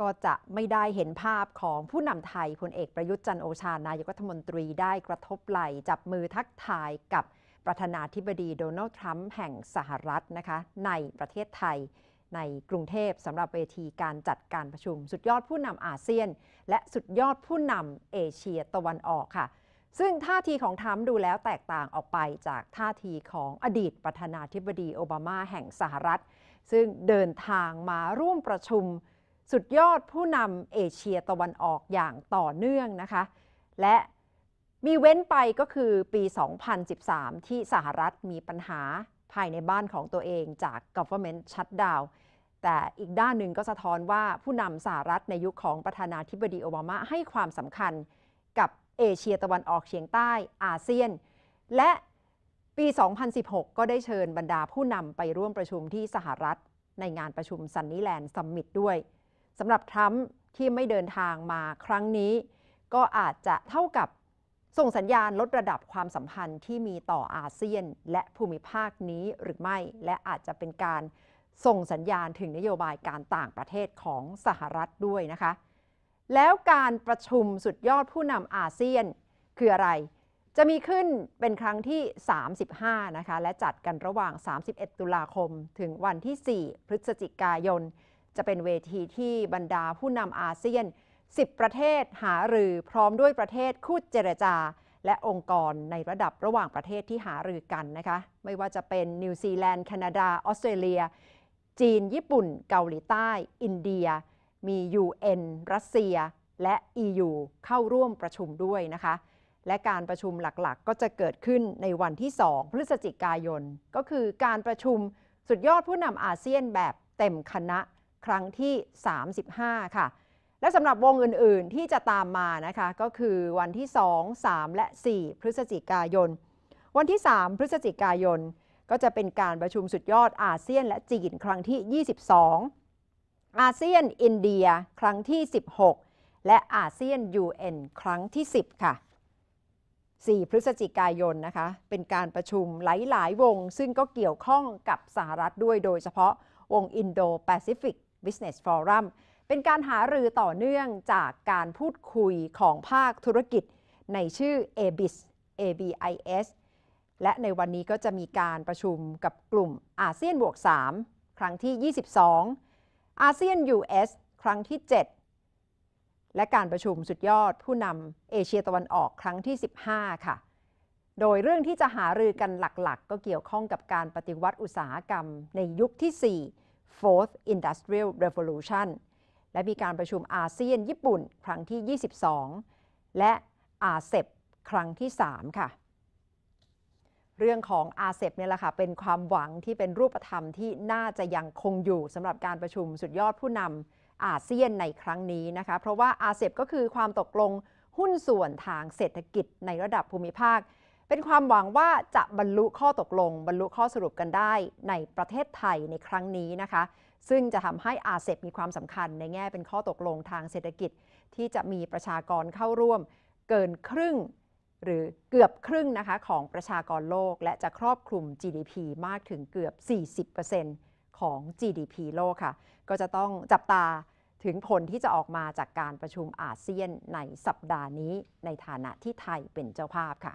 ก็จะไม่ได้เห็นภาพของผู้นำไทยพลเอกประยุทธ์จันโอชา นายกรัฐมนตรีได้กระทบไหลจับมือทักทายกับประธานาธิบดีโดนัลด์ทรัมป์แห่งสหรัฐนะคะในประเทศไทยในกรุงเทพสำหรับเวทีการจัดการประชุม สุดยอดผู้นำอาเซียน และสุดยอดผู้นำเอเชียตะวันออกค่ะ ซึ่งท่าทีของทรัมป์ดูแล้วแตกต่างออกไปจากท่าทีของอดีตประธานาธิบดีโอบามาแห่งสหรัฐ ซึ่งเดินทางมาร่วมประชุมสุดยอดผู้นำเอเชียตะวันออกอย่างต่อเนื่องนะคะ และมีเว้นไปก็คือปี 2013 ที่สหรัฐมีปัญหาภายในบ้านของตัวเองจาก government shutdown แต่อีกด้านหนึ่งก็สะท้อนว่าผู้นำสหรัฐในยุคของประธานาธิบดีโอบามา ให้ความสำคัญกับเอเชียตะวันออกเฉียงใต้อาเซียน และปี 2016 ก็ได้เชิญบรรดาผู้นำไปร่วมประชุมที่สหรัฐในงานประชุมซันนี่แลนด์ซัมมิตด้วยสำหรับทรัมป์ที่ไม่เดินทางมาครั้งนี้ ก็อาจจะเท่ากับส่งสัญญาณลดระดับความสัมพันธ์ที่มีต่ออาเซียน และภูมิภาคนี้หรือไม่ และอาจจะเป็นการส่งสัญญาณถึงนโยบายการต่างประเทศของสหรัฐด้วยนะคะ แล้วการประชุมสุดยอดผู้นำอาเซียน คืออะไร จะมีขึ้นเป็นครั้งที่ 35 นะคะและจัดกันระหว่าง 31 ตุลาคมถึงวันที่ 4 พฤศจิกายนจะเป็นเวทีที่บรรดาผู้นำอาเซียน 10 ประเทศหารือพร้อมด้วยประเทศคู่เจรจา และองค์กรในระดับระหว่างประเทศที่หารือกันนะคะไม่ว่าจะเป็นนิวซีแลนด์แคนาดาออสเตรเลีย จีนญี่ปุ่น เกาหลีใต้ อินเดีย มี UN รัสเซีย และ EU เข้าร่วมประชุมด้วยนะคะ และการประชุมหลักๆ ก็จะเกิดขึ้นในวันที่ 2 พฤศจิกายน ก็คือการประชุมสุดยอดผู้นำอาเซียนแบบเต็มคณะครั้งที่ 35 ค่ะ และสำหรับวงอื่น ๆ ที่จะตามมานะคะ ก็คือวันที่ 2 3 และ 4 พฤศจิกายน วันที่ 3 พฤศจิกายน ก็จะเป็นการประชุมสุดยอดอาเซียน และจีนครั้งที่ 22 อาเซียนอินเดียครั้งที่ 16 และอาเซียน UN ครั้งที่ 10ค่ะ4พฤศจิกายนนะคะ เป็นการประชุมหลายๆ วง ซึ่งก็เกี่ยวข้องกับ สหรัฐด้วยโดย เฉพาะวงอินโดแปซิฟิก Business Forum เป็นการหารือต่อเนื่องจากการพูดคุยของภาคธุรกิจ ในชื่อ ABIS ABIS และในวันนี้ก็จะมีการประชุมกับกลุ่มอาเซียนบวก 3 ครั้งที่ 22 อาเซียน US ครั้งที่ 7 และการประชุมสุดยอดผู้นำเอเชียตะวันออกครั้งที่ 15 ค่ะ โดยเรื่องที่จะหารือกันหลัก ๆกก็เกี่ยวข้องกับการปฏิวัติอุตสาหกรรมในยุคที่ 4 Fourth Industrial Revolution และมีการประชุมอาเซียนญี่ปุ่นครั้งที่ 22 และอาเซบครั้งที่ 3 ค่ะ เรื่องของอาเซบเนี่ยแหละค่ะ เป็นความหวังที่เป็นรูปธรรมที่น่าจะยังคงอยู่สำหรับการประชุมสุดยอดผู้นำอาเซียนในครั้งนี้นะคะ เพราะว่าอาเซบก็คือความตกลงหุ้นส่วนทางเศรษฐกิจในระดับภูมิภาคเป็นความหวังว่าจะบรรลุข้อตกลงบรรลุข้อสรุปกันได้ในประเทศไทยในครั้งนี้นะคะ ซึ่งจะทำให้อาเซบมีความสำคัญในแง่เป็นข้อตกลงทางเศรษฐกิจ ที่จะมีประชากรเข้าร่วมเกินครึ่งหรือเกือบครึ่งนะคะของประชากรโลกและจะครอบคลุม GDP มากถึงเกือบ 40%ของ GDP โลกค่ะ ก็จะต้องจับตาถึงผลที่จะออกมาจากการประชุมอาเซียนในสัปดาห์นี้ในฐานะที่ไทยเป็นเจ้าภาพค่ะ